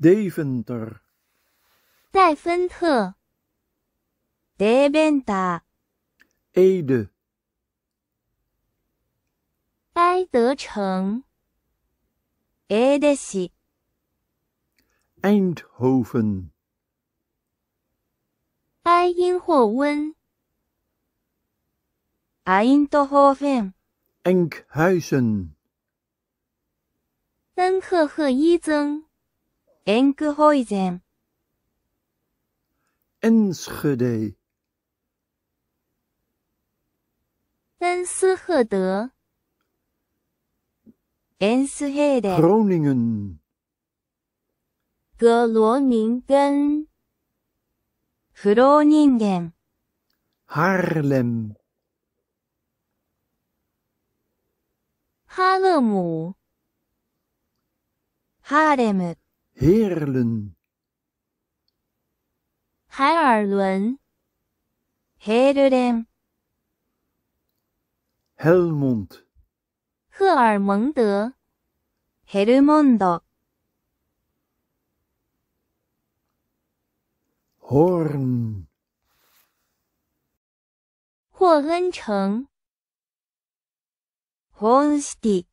Deventer，Deventer. Deventer，Ede，埃德城。Edesie，Eindhoven，d 因霍温。Eindhoven，Enkhuizen，恩克赫伊登。エンクホイゼン。エンスヘデ。エンスヘデ。エンスヘデ。Groningen。格罗宁根。フロー人ンハーレム。ハーレム。ハーレム。Herlen，海尔伦。Hellem，Helmond，赫尔蒙德。Helmonde，Horn，霍恩城。Horn City。